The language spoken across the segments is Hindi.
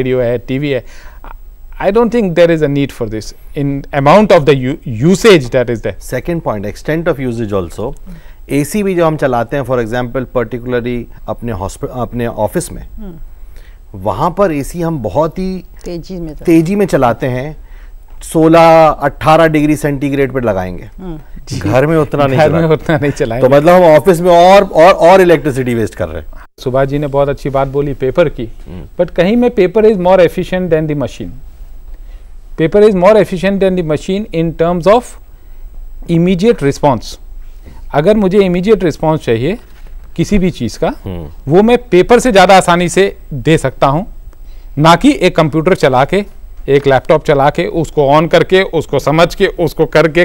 radio है TV है I don't think there is a need for this in amount of the usage that is there. Second point, extent of usage also. AC भी जो हम चलाते हैं फॉर एग्जाम्पल पर्टिकुलरली अपने अपने ऑफिस में वहाँ पर एसी हम बहुत ही तेजी में तेजी में चलाते हैं 16 18 डिग्री सेंटीग्रेड पर लगाएंगे हम्म, घर में उतना नहीं घर में उतना नहीं चलाएंगे तो मतलब हम ऑफिस में और और और इलेक्ट्रिसिटी वेस्ट कर रहे हैं सुभाष जी ने बहुत अच्छी बात बोली पेपर की बट हम्म। कहीं में paper is more efficient than the machine paper is more efficient than the machine in terms of immediate response अगर मुझे इमीडिएट रिस्पॉन्स चाहिए किसी भी चीज़ का हम्म। वो मैं पेपर से ज़्यादा आसानी से दे सकता हूँ ना कि एक कंप्यूटर चला के एक लैपटॉप चला के उसको ऑन करके उसको समझ के उसको करके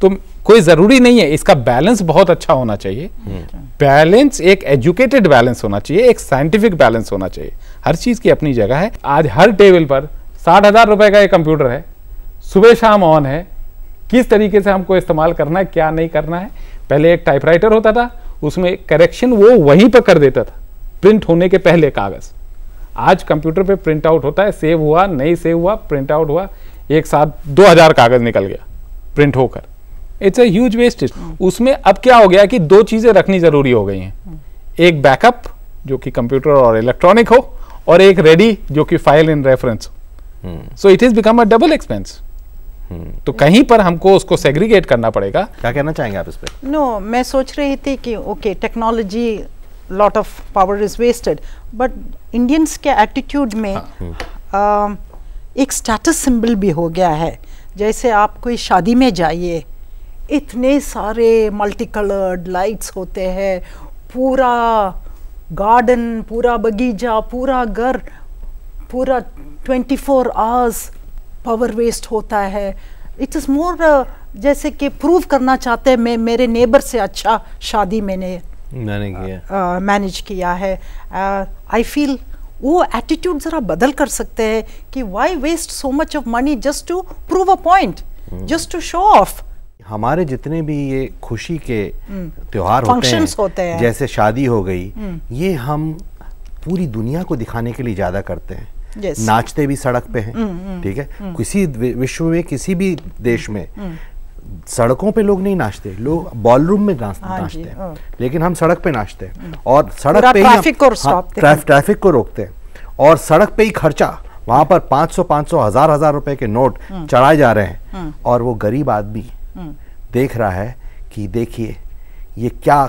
तुम तो कोई ज़रूरी नहीं है इसका बैलेंस बहुत अच्छा होना चाहिए बैलेंस एक एजुकेटेड बैलेंस होना चाहिए एक साइंटिफिक बैलेंस होना चाहिए हर चीज़ की अपनी जगह है आज हर टेबल पर साठ हज़ार रुपए का एक कंप्यूटर है सुबह शाम ऑन है किस तरीके से हमको इस्तेमाल करना है क्या नहीं करना है पहले एक टाइपराइटर होता था उसमें करेक्शन वो वहीं पर कर देता था प्रिंट होने के पहले कागज़ आज कंप्यूटर पे प्रिंट आउट होता है सेव हुआ नहीं सेव हुआ प्रिंट आउट हुआ एक साथ दो हजार कागज निकल गया प्रिंट होकर इट्स अ ह्यूज वेस्ट उसमें अब क्या हो गया कि दो चीजें रखनी जरूरी हो गई हैं हाँ। एक बैकअप जो कि कंप्यूटर और इलेक्ट्रॉनिक हो और एक रेडी जो कि फाइल इन रेफरेंस हो so it is become a double expense तो कहीं पर हमको उसको सेग्रीगेट करना पड़ेगा क्या कहना चाहेंगे आप इस पर नो no, मैं सोच रही थी कि okay okay, technology lot of power is wasted but Indians के एटीट्यूड में हाँ। हम्म। एक स्टेटस सिंबल भी हो गया है जैसे आप कोई शादी में जाइए इतने सारे मल्टी कलर्ड लाइट्स होते हैं पूरा गार्डन पूरा बगीचा पूरा घर पूरा 24 फोर आवर्स पावर वेस्ट होता है इट इज़ मोर जैसे कि प्रूव करना चाहते हैं मैं मेरे नेबर से अच्छा शादी मैंने मैनेज किया है आई फील वो एटीट्यूड ज़रा बदल कर सकते हैं कि why waste so much of money just to prove a point just to show off हमारे जितने भी ये खुशी के हम्म। त्यौहार होते हैं होते हैं जैसे शादी हो गई हम्म। ये हम पूरी दुनिया को दिखाने के लिए ज़्यादा करते हैं नाचते भी सड़क पे हैं हम्म, ठीक है किसी विश्व में किसी भी देश में सड़कों पे लोग नहीं नाचते लोग बॉलरूम में हाँ नाचते हाँ लेकिन हम सड़क पे नाचते हैं और सड़क पे ट्रैफिक को हाँ, ट्रैफिक को रोकते हैं और सड़क पे ही खर्चा वहां पर 500 500 हजार हजार रुपए के नोट हम्म। चढ़ाए जा रहे हैं हम्म। और वो गरीब आदमी हम्म। देख रहा है कि देखिए ये क्या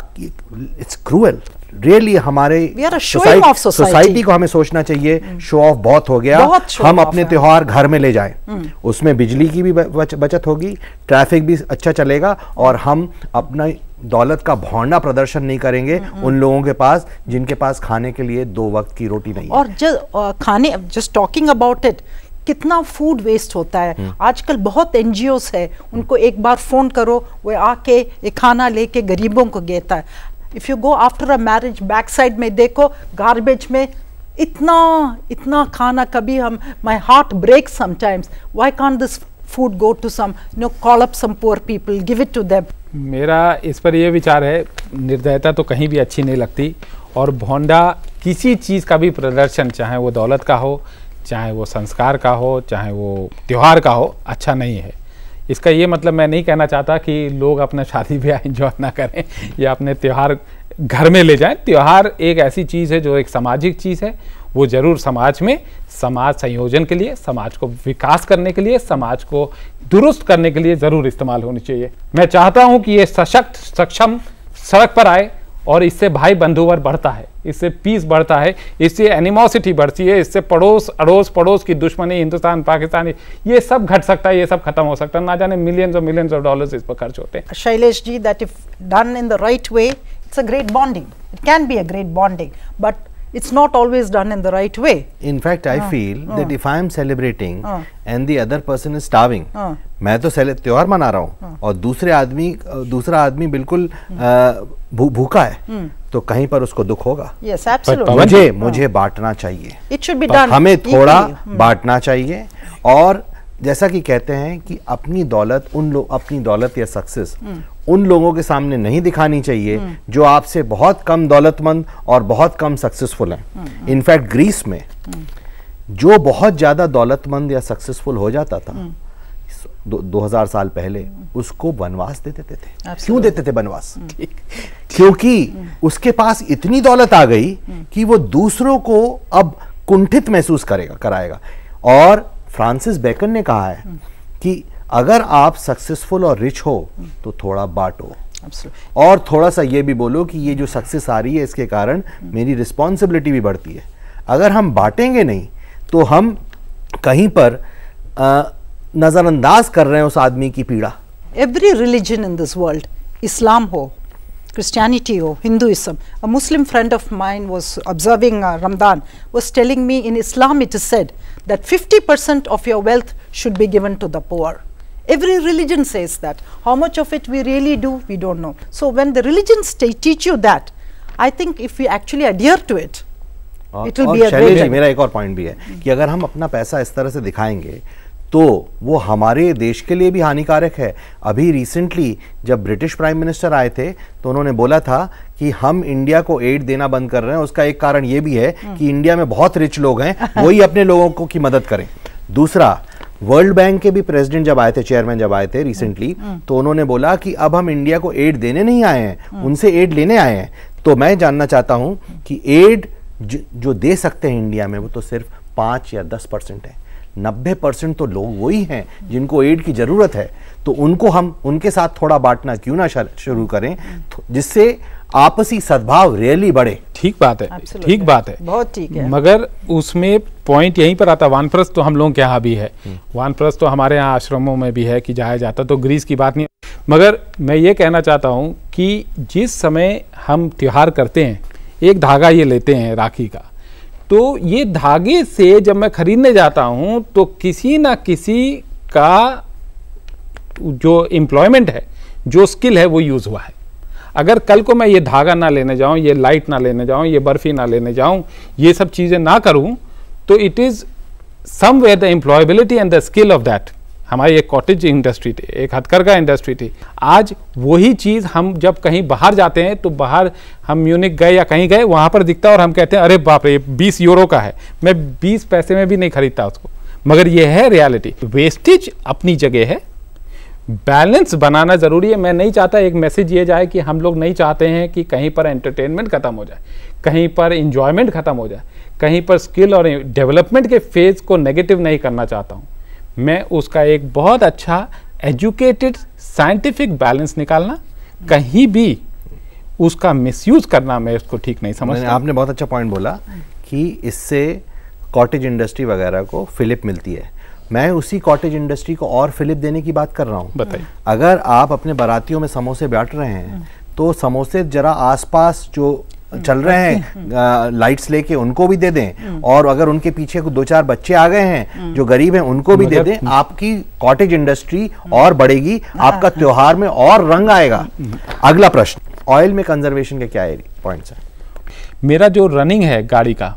इट्स क्रूअल रियली हमारे सोसाइटी को हमें सोचना चाहिए शो hmm. ऑफ बहुत हो गया बहुत हम अपने त्योहार घर में ले जाएं hmm. उसमें बिजली की भी बचत होगी ट्रैफिक भी अच्छा चलेगा और हम अपना दौलत का भौंडा प्रदर्शन नहीं करेंगे hmm, उन लोगों के पास जिनके पास खाने के लिए दो वक्त की रोटी नहीं और जस्ट खाने जस्ट टॉकिंग अबाउट इट कितना फूड वेस्ट होता है आजकल बहुत एन है उनको एक बार फ़ोन करो वो आके एक खाना लेके गरीबों को देता है if you go after a marriage back side में देखो गार्बेज में इतना इतना खाना कभी हम my heart break sometimes why can't this food go to some no call up some poor people give it to them मेरा इस पर यह विचार है निर्दयता तो कहीं भी अच्छी नहीं लगती और भोंडा किसी चीज़ का भी प्रदर्शन चाहे वो दौलत का हो चाहे वो संस्कार का हो चाहे वो त्यौहार का हो अच्छा नहीं है इसका ये मतलब मैं नहीं कहना चाहता कि लोग अपना शादी ब्याह इंजॉय ना करें या अपने त्यौहार घर में ले जाएं त्यौहार एक ऐसी चीज़ है जो एक सामाजिक चीज़ है वो ज़रूर समाज में समाज संयोजन के लिए समाज को विकास करने के लिए समाज को दुरुस्त करने के लिए ज़रूर इस्तेमाल होनी चाहिए मैं चाहता हूँ कि ये सशक्त सक्षम सड़क पर आए और इससे भाई बंधुवर बढ़ता है इससे पीस बढ़ता है इससे एनिमोसिटी बढ़ती है इससे पड़ोस अड़ोस पड़ोस की दुश्मनी हिंदुस्तान पाकिस्तान ये सब घट सकता है ये सब खत्म हो सकता है ना जाने मिलियंस और मिलियंस ऑफ डॉलर्स इस पर खर्च होते हैं Shailesh ji that if done in the right way it's a great bonding it can be a great bonding but it's not always done in the right way. In fact, I uh, feel uh, that if I am celebrating uh, and the other person is starving, main मैं तो त्यौहार मना रहा हूँ और दूसरे aadmi दूसरा आदमी बिल्कुल भूखा है तो कहीं पर उसको दुख होगा yes, absolutely. मुझे मुझे बांटना चाहिए It should be done हमें थोड़ा बांटना चाहिए और जैसा कि कहते हैं कि अपनी दौलत उन लोग अपनी दौलत या सक्सेस उन लोगों के सामने नहीं दिखानी चाहिए हम्म। जो आपसे बहुत कम दौलतमंद और बहुत कम सक्सेसफुल हैं इनफैक्ट हम्म, ग्रीस हम्म। में जो बहुत ज़्यादा दौलतमंद या सक्सेसफुल हो जाता था दो, दो हजार साल पहले उसको वनवास दे देते थे क्यों देते थे वनवास क्योंकि उसके पास इतनी दौलत आ गई कि वो दूसरों को अब कुंठित महसूस करेगा कराएगा और फ्रांसिस बेकन ने कहा है कि अगर आप सक्सेसफुल और रिच हो तो थोड़ा बांटो और थोड़ा सा ये भी बोलो कि ये जो सक्सेस आ रही है इसके कारण मेरी रिस्पॉन्सिबिलिटी भी बढ़ती है अगर हम बांटेंगे नहीं तो हम कहीं पर नज़रअंदाज कर रहे हैं उस आदमी की पीड़ा every religion in this world Islam हो क्रिस्टानिटी हो Hinduism Muslim friend of mine was observing Ramadan was telling me in Islam it is said that percent of your wealth should be given to the poor Every religion says that. How much of it we really do, we don't know. So when the religions teach you that, I think if we actually adhere to it, it will be a great. जी मेरा एक और पॉइंट भी है ki agar hum apna paisa is tarah se dikhayenge तो वो हमारे देश के लिए भी हानिकारक है अभी रिसेंटली जब ब्रिटिश प्राइम मिनिस्टर आए थे तो उन्होंने बोला था कि हम इंडिया को एड देना बंद कर रहे हैं उसका एक कारण ये भी है कि इंडिया में बहुत रिच लोग हैं वही अपने लोगों को की मदद करें दूसरा वर्ल्ड बैंक के भी प्रेसिडेंट जब आए थे चेयरमैन जब आए थे रिसेंटली हम्म, हम्म। तो उन्होंने बोला कि अब हम इंडिया को एड देने नहीं आए हैं हम्म। उनसे एड लेने आए हैं तो मैं जानना चाहता हूं कि एड जो दे सकते हैं इंडिया में वो तो सिर्फ पाँच या दस परसेंट है नब्बे परसेंट तो लोग वही हैं जिनको एड की ज़रूरत है तो उनको हम उनके साथ थोड़ा बांटना क्यों ना शुरू करें जिससे आपसी सद्भाव रियली बढ़े ठीक बात है ठीक बात है बहुत ठीक है मगर उसमें पॉइंट यहीं पर आता वानप्रस्थ तो हम लोगों के यहाँ भी है वानप्रस्थ हम्म। तो हमारे यहाँ आश्रमों में भी है कि जाया जाता तो ग्रीस की बात नहीं मगर मैं ये कहना चाहता हूँ कि जिस समय हम त्यौहार करते हैं एक धागा ये लेते हैं राखी का तो ये धागे से जब मैं खरीदने जाता हूँ तो किसी ना किसी का जो एम्प्लॉयमेंट है जो स्किल है वो यूज़ हुआ है अगर कल को मैं ये धागा ना लेने जाऊँ ये लाइट ना लेने जाऊँ ये बर्फ़ी ना लेने जाऊँ ये सब चीज़ें ना करूँ तो it is where the employability and the skill of that हमारी एक कॉटेज इंडस्ट्री थी एक हथकरघा इंडस्ट्री थी आज वही चीज़ हम जब कहीं बाहर जाते हैं तो बाहर हम म्यूनिक गए या कहीं गए वहाँ पर दिखता और हम कहते हैं अरे बाप रे बीस यूरो का है मैं बीस पैसे में भी नहीं खरीदता उसको मगर यह है रियलिटी वेस्टेज अपनी जगह है बैलेंस बनाना ज़रूरी है मैं नहीं चाहता एक मैसेज ये जाए कि हम लोग नहीं चाहते हैं कि कहीं पर एंटरटेनमेंट ख़त्म हो जाए कहीं पर इंजॉयमेंट ख़त्म हो जाए कहीं पर स्किल और डेवलपमेंट के फेज़ को नेगेटिव नहीं करना चाहता हूँ मैं उसका एक बहुत अच्छा एजुकेटेड साइंटिफिक बैलेंस निकालना कहीं भी उसका मिसयूज करना मैं उसको ठीक नहीं समझता आपने बहुत अच्छा पॉइंट बोला कि इससे कॉटेज इंडस्ट्री वगैरह को फिलिप मिलती है मैं उसी कॉटेज इंडस्ट्री को और फिलिप देने की बात कर रहा हूँ बताइए अगर आप अपने बारातियों में समोसे बैठ रहे हैं हम्म। तो समोसे जरा आसपास जो हम्म। चल रहे हैं लाइट्स हम्म। लेके उनको भी दे दें और अगर उनके पीछे दो चार बच्चे आ गए हैं जो गरीब हैं उनको भी दे दें आपकी कॉटेज इंडस्ट्री और बढ़ेगी हाँ। आपका त्योहार में और रंग आएगा अगला प्रश्न ऑयल में कंजर्वेशन के क्या पॉइंट्स हैं मेरा जो रनिंग है गाड़ी का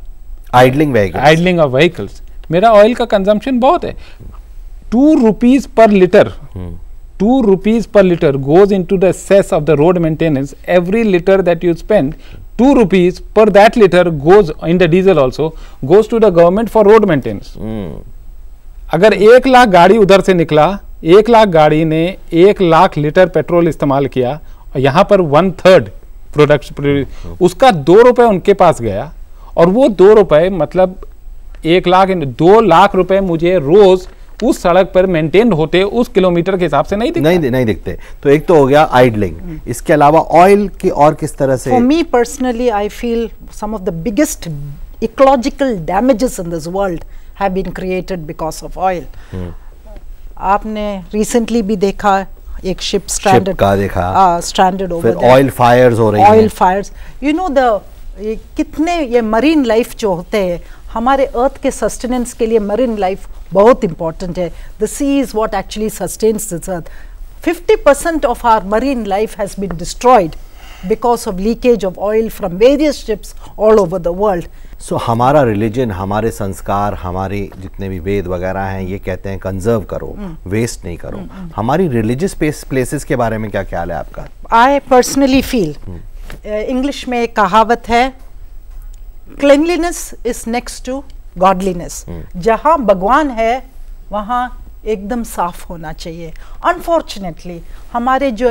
idling vehicle idling of vehicles मेरा ऑयल का कंजम्पशन बहुत है two rupees per litre two rupees per litre goes into दस of the road maintenance every litre that you spend two rupees per that litre goes in the diesel also goes to the government for road maintenance अगर एक लाख गाड़ी उधर से निकला एक लाख गाड़ी ने एक लाख लीटर पेट्रोल इस्तेमाल किया यहां पर वन थर्ड प्रोडक्ट उसका दो रुपए उनके पास गया और वो दो रुपए मतलब एक लाख दो लाख रुपए मुझे रोज उस सड़क पर मेंटेन होते उस किलोमीटर के हिसाब से नहीं दिखते नहीं दे, नहीं दिखते तो एक तो हो गया आइडलिंग इसके अलावा ऑयल की और किस तरह से me personally I feel some of the biggest ecological damages in this world have been created because of oil आपने रिसेंटली भी देखा एक शिप स्टैंडर्ड का देखा स्टैंडर्ड ओवर ऑयल फायर्स हो रही oil fires you know the कितने ये मरीन लाइफ जो होते हैं हमारे अर्थ के सस्टेनेंस के लिए मरीन लाइफ बहुत इंपॉर्टेंट है the sea is what actually sustains this earth percent of our marine life has been destroyed because of leakage of oil from various ships all over the world so हमारा रिलीजन हमारे संस्कार हमारे जितने भी वेद वगैरह हैं ये कहते हैं कंजर्व करो वेस्ट hmm. नहीं करो hmm, hmm. हमारी रिलीजियस प्लेसेस के बारे में क्या ख्याल है आपका आई पर्सनली फील इंग्लिश में कहावत है cleanliness is next to godliness जहाँ भगवान है वहाँ एकदम साफ होना चाहिए अनफॉर्चुनेटली हमारे जो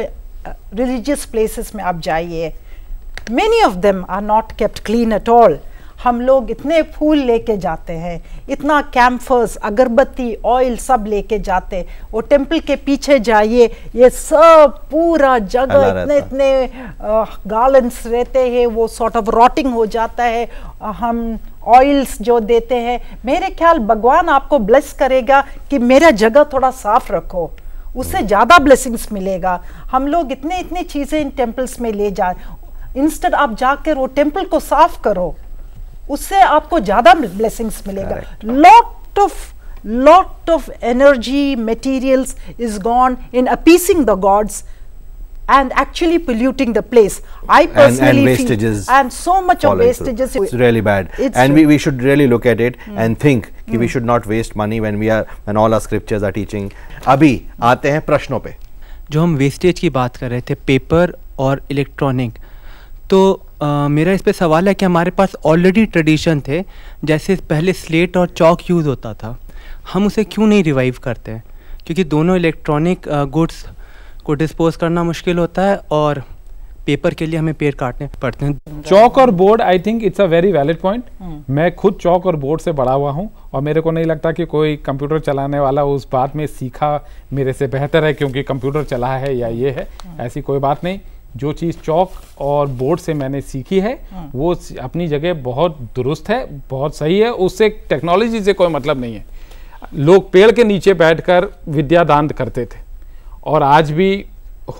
रिलीजियस प्लेसेस में आप जाइए many of them are not kept clean at all हम लोग इतने फूल लेके जाते हैं इतना कैम्फर्स अगरबत्ती ऑयल सब लेके जाते वो टेम्पल के पीछे जाइए ये सब पूरा जगह इतने इतने गार्लेंस रहते हैं वो सॉर्ट ऑफ रॉटिंग हो जाता है हम ऑयल्स जो देते हैं मेरे ख्याल भगवान आपको ब्लेस करेगा कि मेरा जगह थोड़ा साफ रखो उससे हम्म। ज़्यादा ब्लेसिंग्स मिलेगा हम लोग इतने इतने चीज़ें इन टेम्पल्स में ले जाए इंस्टेड आप जाकर वो टेम्पल को साफ करो उससे आपको ज़्यादा ब्लेसिंग्स मिलेगा lot of lot of energy materials is gone in appeasing the gods and actually polluting the place i personally and, and wastages and so much of wastages through. it's really bad it's and we, we should really look at it mm. and think mm. ki we should not waste money when we are when all our scriptures are teaching abhi aate hain prashnon pe jo hum wastage ki baat kar rahe the paper aur electronic mm. तो Uh, मेरा इस पर सवाल है कि हमारे पास ऑलरेडी ट्रेडिशन थे जैसे पहले स्लेट और चौक यूज़ होता था हम उसे क्यों नहीं रिवाइव करते हैं क्योंकि दोनों इलेक्ट्रॉनिक गुड्स को डिस्पोज करना मुश्किल होता है और पेपर के लिए हमें पेड़ काटने पड़ते हैं चौक और board I think it's a very valid point मैं खुद चौक और बोर्ड से बड़ा हुआ हूँ और मेरे को नहीं लगता कि कोई कंप्यूटर चलाने वाला उस बात में सीखा मेरे से बेहतर है क्योंकि कंप्यूटर चला है या ये है हम्म। ऐसी कोई बात नहीं जो चीज़ चौक और बोर्ड से मैंने सीखी है हाँ। वो अपनी जगह बहुत दुरुस्त है बहुत सही है उससे टेक्नोलॉजी से कोई मतलब नहीं है लोग पेड़ के नीचे बैठकर विद्यादान करते थे और आज भी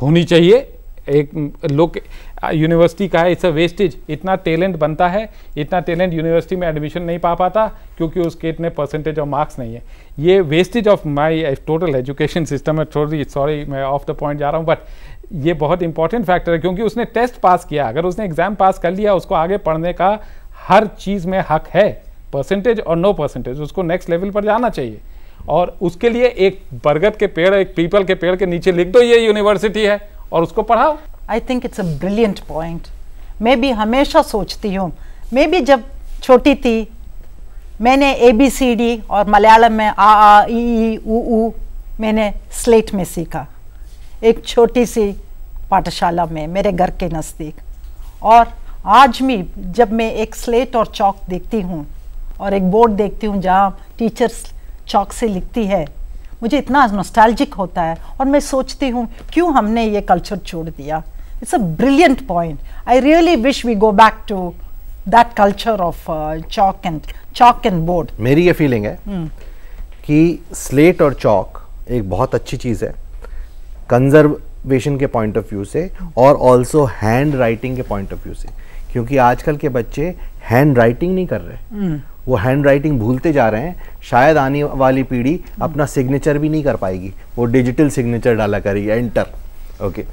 होनी चाहिए एक लोग यूनिवर्सिटी का है इट्स अ वेस्टेज इतना टैलेंट बनता है इतना टैलेंट यूनिवर्सिटी में एडमिशन नहीं पा पाता क्योंकि उसके इतने परसेंटेज ऑफ मार्क्स नहीं है ये wastage of my total education system है थोड़ी सॉरी मैं ऑफ द पॉइंट जा रहा हूँ बट ये बहुत इंपॉर्टेंट फैक्टर है क्योंकि उसने टेस्ट पास किया अगर उसने एग्जाम पास कर लिया उसको आगे पढ़ने का हर चीज़ में हक है परसेंटेज और नो परसेंटेज उसको नेक्स्ट लेवल पर जाना चाहिए और उसके लिए एक बरगद के पेड़ एक पीपल के पेड़ के नीचे लिख दो ये यूनिवर्सिटी है और उसको पढ़ाओ I think it's a brilliant point मैं भी हमेशा सोचती हूँ मैं भी जब छोटी थी मैंने ए बी सी डी और मलयालम में आ आ ई ई ऊ ऊ मैंने स्लेट में सीखा एक छोटी सी पाठशाला में मेरे घर के नज़दीक और आज भी जब मैं एक स्लेट और चौक देखती हूँ और एक बोर्ड देखती हूँ जहाँ टीचर्स चौक से लिखती है मुझे इतना नोस्टैल्जिक होता है और मैं सोचती हूँ क्यों हमने ये कल्चर छोड़ दिया it's a brilliant point I really wish we go back to that culture of chalk and chalk and board मेरी ये फीलिंग है hmm. कि स्लेट और चौक एक बहुत अच्छी चीज़ है कंजर्वेशन के पॉइंट ऑफ व्यू से और ऑल्सो हैंड राइटिंग के पॉइंट ऑफ व्यू से क्योंकि आजकल के बच्चे हैंड राइटिंग नहीं कर रहे हम्म। वो हैंड राइटिंग भूलते जा रहे हैं शायद आने वाली पीढ़ी हम्म। अपना सिग्नेचर भी नहीं कर पाएगी वो डिजिटल सिग्नेचर डाला करेगी एंटर ओके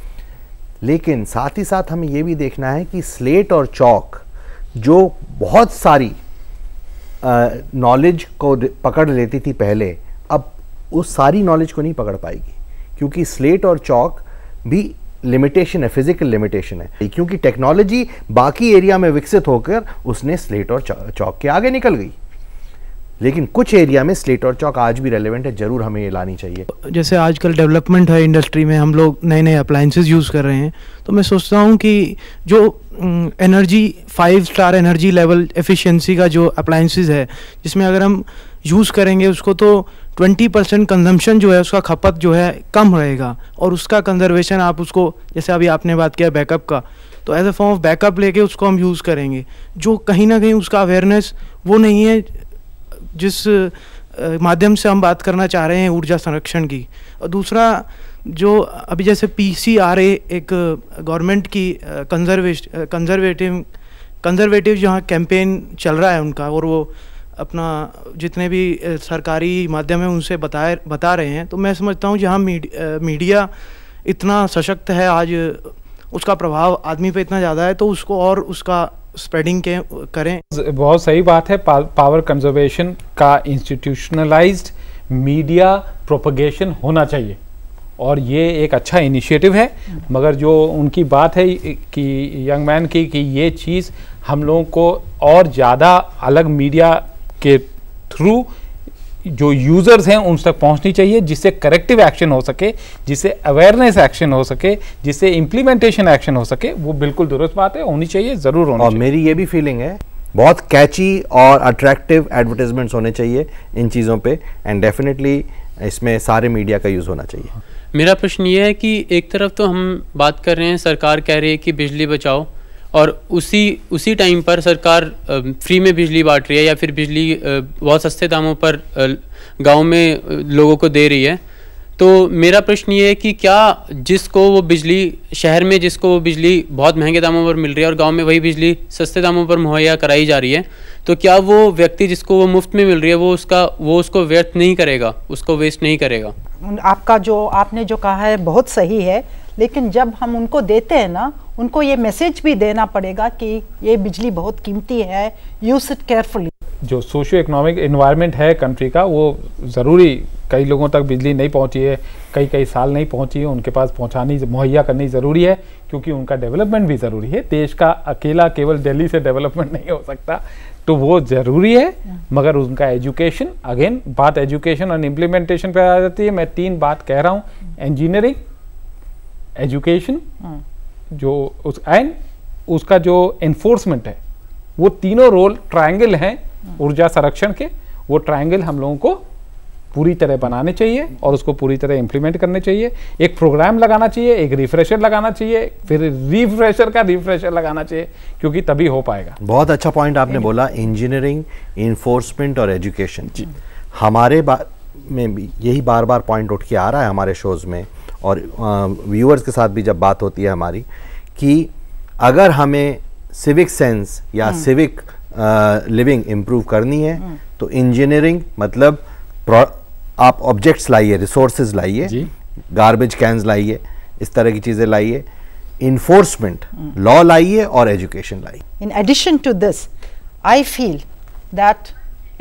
लेकिन साथ ही साथ हमें ये भी देखना है कि स्लेट और चौक जो बहुत सारी नॉलेज को पकड़ लेती थी पहले अब उस सारी नॉलेज को नहीं पकड़ पाएगी क्योंकि स्लेट और चौक भी लिमिटेशन है फिजिकल लिमिटेशन है क्योंकि टेक्नोलॉजी बाकी एरिया में विकसित होकर उसने स्लेट और चौक के आगे निकल गई लेकिन कुछ एरिया में स्लेट और चौक आज भी रेलिवेंट है ज़रूर हमें ये लानी चाहिए जैसे आजकल डेवलपमेंट है इंडस्ट्री में हम लोग नए नए अप्लाइंसेज यूज़ कर रहे हैं तो मैं सोचता हूँ कि जो energy five star energy level efficiency का जो अप्लाइंसेज है जिसमें अगर हम यूज़ करेंगे उसको तो ट्वेंटी परसेंट कंजम्पशन जो है उसका खपत जो है कम रहेगा और उसका कंजर्वेशन आप उसको जैसे अभी आपने बात किया बैकअप का तो as a form of backup लेके उसको हम यूज़ करेंगे जो कहीं ना कहीं उसका अवेयरनेस वो नहीं है जिस माध्यम से हम बात करना चाह रहे हैं ऊर्जा संरक्षण की और दूसरा जो अभी जैसे पी सी आर ए एक गवर्नमेंट की कंजर्वेश कंजर्वेटिव कंजर्वेटिव जहाँ कैंपेन चल रहा है उनका और वो अपना जितने भी सरकारी माध्यम है उनसे बताए बता रहे हैं तो मैं समझता हूँ जहाँ मीडिया मीडिया इतना सशक्त है आज उसका प्रभाव आदमी पे इतना ज़्यादा है तो उसको और उसका स्प्रेडिंग के करें बहुत सही बात है पा, पावर कंजर्वेशन का इंस्टीट्यूशनलाइज्ड मीडिया प्रोपगेशन होना चाहिए और ये एक अच्छा इनिशिएटिव है मगर जो उनकी बात है कि यंग मैन की कि ये चीज़ हम लोगों को और ज़्यादा अलग मीडिया के थ्रू जो यूज़र्स हैं उन तक पहुंचनी चाहिए जिससे करेक्टिव एक्शन हो सके जिससे अवेयरनेस एक्शन हो सके जिससे इम्प्लीमेंटेशन एक्शन हो सके वो बिल्कुल दुरुस्त बात है होनी चाहिए ज़रूर होनी और चाहिए। मेरी ये भी फीलिंग है बहुत कैची और अट्रैक्टिव एडवर्टीजमेंट्स होने चाहिए इन चीज़ों पे एंड डेफिनेटली इसमें सारे मीडिया का यूज़ होना चाहिए मेरा प्रश्न ये है कि एक तरफ तो हम बात कर रहे हैं सरकार कह रही है कि बिजली बचाओ और उसी उसी टाइम पर सरकार फ्री में बिजली बांट रही है या फिर बिजली बहुत सस्ते दामों पर गांव में लोगों को दे रही है तो मेरा प्रश्न ये है कि क्या जिसको वो बिजली शहर में जिसको वो बिजली बहुत महंगे दामों पर मिल रही है और गांव में वही बिजली सस्ते दामों पर मुहैया कराई जा रही है तो क्या वो व्यक्ति जिसको वो मुफ्त में मिल रही है वो उसका वो उसको व्यर्थ नहीं करेगा उसको वेस्ट नहीं करेगा आपका जो आपने जो कहा है बहुत सही है लेकिन जब हम उनको देते हैं ना उनको ये मैसेज भी देना पड़ेगा कि ये बिजली बहुत कीमती है यूज इट केयरफुली जो सोशियो इकोनॉमिक इन्वायरमेंट है कंट्री का वो ज़रूरी कई लोगों तक बिजली नहीं पहुंची है कई कई साल नहीं पहुंची है उनके पास पहुंचानी मुहैया करनी ज़रूरी है क्योंकि उनका डेवलपमेंट भी ज़रूरी है देश का अकेला केवल दिल्ली से डेवलपमेंट नहीं हो सकता तो वो ज़रूरी है हाँ। मगर उनका एजुकेशन अगेन बात एजुकेशन और इम्प्लीमेंटेशन पर आ जाती है मैं तीन बात कह रहा हूँ इंजीनियरिंग हाँ। एजुकेशन जो उस एंड उसका जो एनफोर्समेंट है वो तीनों रोल ट्रायंगल हैं हम्म। ऊर्जा संरक्षण के वो ट्रायंगल हम लोगों को पूरी तरह बनाने चाहिए और उसको पूरी तरह इम्प्लीमेंट करने चाहिए एक प्रोग्राम लगाना चाहिए एक रिफ्रेशर लगाना चाहिए फिर रिफ्रेशर का रिफ्रेशर लगाना चाहिए क्योंकि तभी हो पाएगा बहुत अच्छा पॉइंट आपने बोला इंजीनियरिंग इन्फोर्समेंट और एजुकेशन हमारे बार में भी यही बार बार पॉइंट उठ के आ रहा है हमारे शोज़ में और व्यूअर्स के साथ भी जब बात होती है हमारी कि अगर हमें सिविक सेंस या सिविक लिविंग इम्प्रूव करनी है हम्म। तो इंजीनियरिंग मतलब आप ऑब्जेक्ट्स लाइए रिसोर्सेज लाइए गार्बेज कैंस लाइए इस तरह की चीज़ें लाइए इन्फोर्समेंट हम्म। लॉ लाइए और एजुकेशन लाइए in addition to this I feel that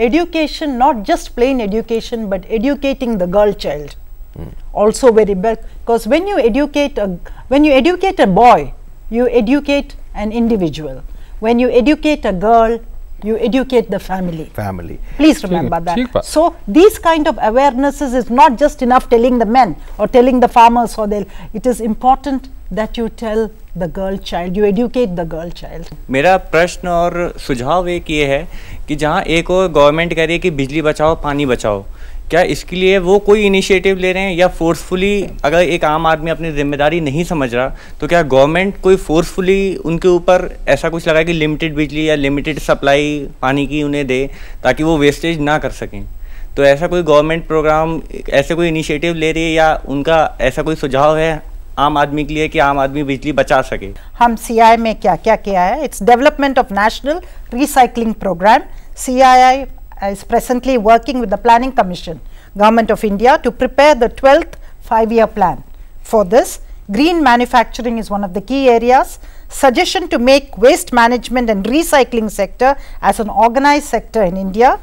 education not just plain education but educating the girl child mm. also very bad because when you educate a, when you educate a boy you educate an individual when you educate a girl you educate the family family please remember that so these kind of awarenesses is not just enough telling the men or telling the farmers or they it is important that you tell the girl child you educate the girl child mera prashn aur sujhav ek ye hai ki jahan ek aur government keh rahi hai ki bijli bachao pani bachao क्या इसके लिए वो कोई इनिशिएटिव ले रहे हैं या फोर्सफुली अगर एक आम आदमी अपनी जिम्मेदारी नहीं समझ रहा तो क्या गवर्नमेंट कोई फोर्सफुली उनके ऊपर ऐसा कुछ लगाए कि लिमिटेड बिजली या लिमिटेड सप्लाई पानी की उन्हें दे ताकि वो वेस्टेज ना कर सकें तो ऐसा कोई गवर्नमेंट प्रोग्राम ऐसे कोई इनिशिएटिव ले रही है या उनका ऐसा कोई सुझाव है आम आदमी के लिए कि आम आदमी बिजली बचा सके हम सी में क्या क्या किया है it's development of national recycling program C is presently working with the Planning Commission, Government of India to prepare the 12th five-year plan. For this, green manufacturing is one of the key areas. Suggestion to make waste management and recycling sector as an organized sector in India.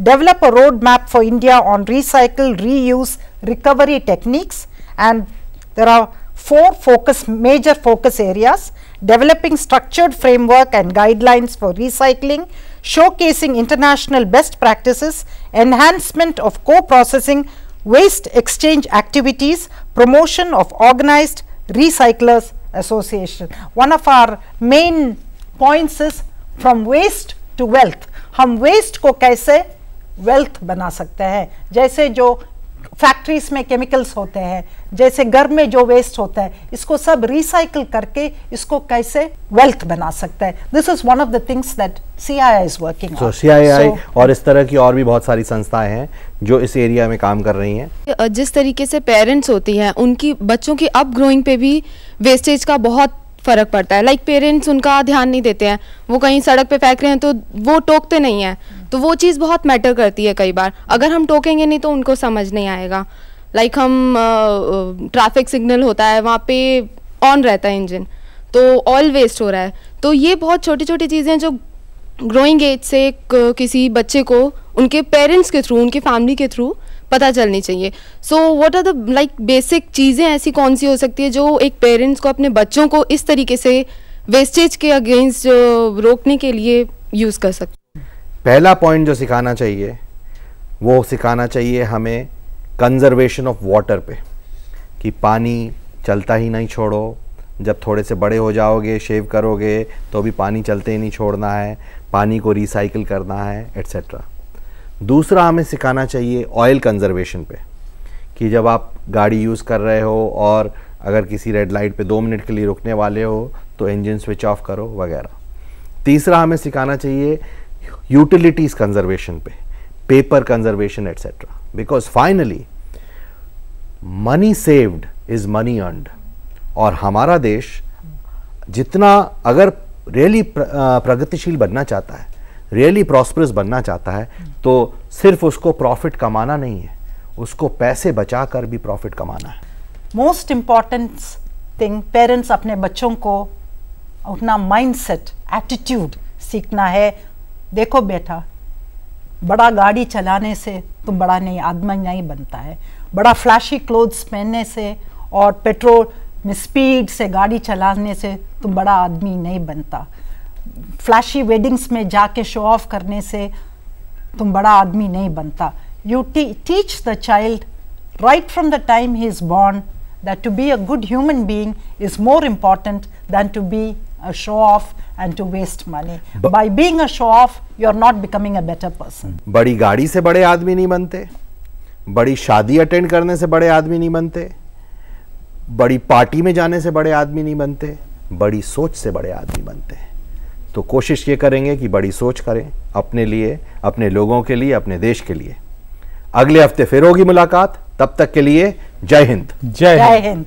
Develop a roadmap for India on recycle, reuse, recovery techniques and there are four focus major focus areas developing structured framework and guidelines for recycling showcasing international best practices, enhancement of co-processing, waste exchange activities, promotion of organized recyclers association. One of our main points is from waste to wealth. हम waste को कैसे wealth बना सकते हैं जैसे जो फैक्ट्रीज में केमिकल्स होते हैं जैसे घर में जो वेस्ट होता है इसको सब रिसाइकिल करके इसको कैसे वेल्थ बना सकता है this is one of the things that C I I is working so C I I और इस तरह की और भी बहुत सारी संस्थाएं हैं जो इस एरिया में काम कर रही हैं जिस तरीके से पेरेंट्स होती हैं उनकी बच्चों की अप ग्रोइंग पे भी वेस्टेज का बहुत फ़र्क पड़ता है लाइक like, पेरेंट्स उनका ध्यान नहीं देते हैं वो कहीं सड़क पे फेंक रहे हैं तो वो टोकते नहीं हैं तो वो चीज़ बहुत मैटर करती है कई बार अगर हम टोकेंगे नहीं तो उनको समझ नहीं आएगा लाइक like, हम ट्रैफिक सिग्नल होता है वहाँ पे ऑन रहता है इंजन तो ऑयल वेस्ट हो रहा है तो ये बहुत छोटी छोटी चीज़ें जो ग्रोइंग एज से किसी बच्चे को उनके पेरेंट्स के थ्रू उनकी फैमिली के थ्रू पता चलनी चाहिए so what are the like basic चीज़ें ऐसी कौन सी हो सकती है जो एक पेरेंट्स को अपने बच्चों को इस तरीके से वेस्टेज के अगेंस्ट रोकने के लिए यूज़ कर सकते पहला पॉइंट जो सिखाना चाहिए वो सिखाना चाहिए हमें कंजर्वेशन ऑफ वाटर पे कि पानी चलता ही नहीं छोड़ो जब थोड़े से बड़े हो जाओगे शेव करोगे तो भी पानी चलते ही नहीं छोड़ना है पानी को रिसाइकिल करना है एट्सेट्रा दूसरा हमें सिखाना चाहिए ऑयल कंजर्वेशन पे कि जब आप गाड़ी यूज़ कर रहे हो और अगर किसी रेड लाइट पे दो मिनट के लिए रुकने वाले हो तो इंजन स्विच ऑफ करो वगैरह तीसरा हमें सिखाना चाहिए यूटिलिटीज़ कंजर्वेशन पे paper conservation etcetera because finally money saved is money earned और हमारा देश जितना अगर रियली really प्रगतिशील बनना चाहता है रियली प्रॉस्परस बनना चाहता है तो सिर्फ उसको प्रॉफिट कमाना नहीं है उसको पैसे बचा कर भी प्रॉफिट कमाना है मोस्ट इम्पॉर्टेंट थिंग पेरेंट्स अपने बच्चों को अपना माइंडसेट एटीट्यूड सीखना है देखो बेटा बड़ा गाड़ी चलाने से तुम तो बड़ा नहीं आदमी नहीं बनता है बड़ा फ्लैशी क्लोथ्स पहनने से और पेट्रोल स्पीड से गाड़ी चलाने से तुम तो बड़ा आदमी नहीं बनता फ्लैशी वेडिंग्स में जाके शो ऑफ करने से तुम बड़ा आदमी नहीं बनता you teach the child right from the time he is born that to be a good human being is more important than to be a show off and to waste money by being a show off you are not becoming a better person बड़ी गाड़ी से बड़े आदमी नहीं बनते बड़ी शादी अटेंड करने से बड़े आदमी नहीं बनते बड़ी पार्टी में जाने से बड़े आदमी नहीं बनते बड़ी सोच से बड़े आदमी बनते हैं तो कोशिश ये करेंगे कि बड़ी सोच करें अपने लिए अपने लोगों के लिए अपने देश के लिए अगले हफ्ते फिर होगी मुलाकात तब तक के लिए जय हिंद जय हिंद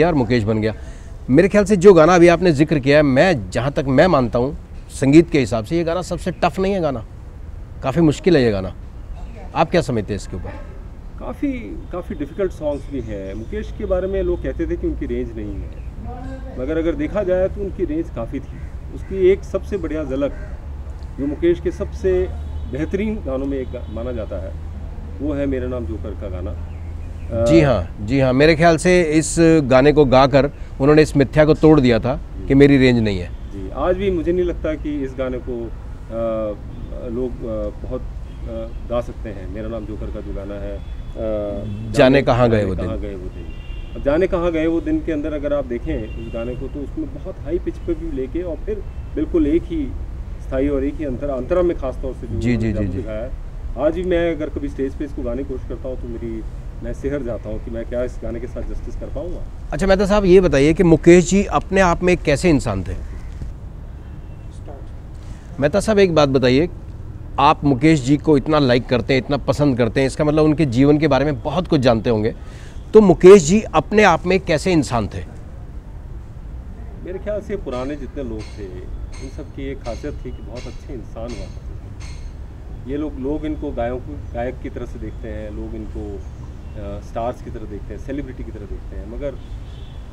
किया और मुकेश बन गया मेरे ख्याल से जो गाना अभी आपने जिक्र किया है मैं जहाँ तक मैं मानता हूँ संगीत के हिसाब से ये गाना सबसे टफ नहीं है गाना काफ़ी मुश्किल है ये गाना आप क्या समझते हैं इसके ऊपर काफ़ी काफ़ी डिफ़िकल्ट सॉन्ग्स भी हैं मुकेश के बारे में लोग कहते थे कि उनकी रेंज नहीं है मगर अगर देखा जाए तो उनकी रेंज काफ़ी थी उसकी एक सबसे बढ़िया झलक जो मुकेश के सबसे बेहतरीन गानों में एक माना जाता है वो है मेरा नाम जोकर का गाना जी हाँ जी हाँ मेरे ख्याल से इस गाने को गाकर उन्होंने इस मिथ्या को तोड़ दिया था कि मेरी रेंज नहीं है जी आज भी मुझे नहीं लगता कि इस गाने को आ, लोग आ, बहुत आ, गा सकते हैं मेरा नाम जोकर का जो गाना है आ, जाने, कहाँ गए वो दिन गए वो दिन अब जाने कहाँ गए वो दिन के अंदर अगर आप देखें उस गाने को तो उसमें बहुत हाई पिच पर भी लेके और फिर बिल्कुल एक ही स्थाई और एक ही अंतरा अंतरा में खासतौर से जो जी जी जी आज भी मैं अगर कभी स्टेज पे इसको गाने की कोशिश करता हूँ तो मेरी मैं शहर जाता हूँ कि मैं क्या इस गाने के साथ जस्टिस कर पाऊँगा अच्छा मेहता साहब ये बताइए कि मुकेश जी अपने आप में कैसे इंसान थे मेहता साहब एक बात बताइए आप मुकेश जी को इतना लाइक करते हैं इतना पसंद करते हैं इसका मतलब उनके जीवन के बारे में बहुत कुछ जानते होंगे तो मुकेश जी अपने आप में कैसे इंसान थे मेरे ख्याल से पुराने जितने लोग थे इन सब की एक खासियत थी कि बहुत अच्छे इंसान हुआ करते थे ये लोग लोग इनको गायों को गायक की तरह से देखते हैं लोग इनको स्टार्स की तरह देखते हैं सेलिब्रिटी की तरह देखते हैं मगर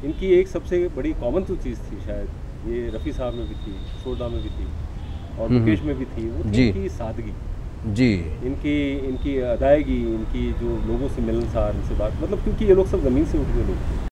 इनकी एक सबसे बड़ी कॉमन तो चीज़ थी शायद ये रफ़ी साहब में भी थी शोरदा में भी थी और मुकेश में भी थी वो थी इनकी सादगी जी इनकी इनकी अदायगी इनकी जो लोगों से मिलनसार इनसे बात मतलब क्योंकि ये लोग सब ज़मीन से उठ गए लोग थे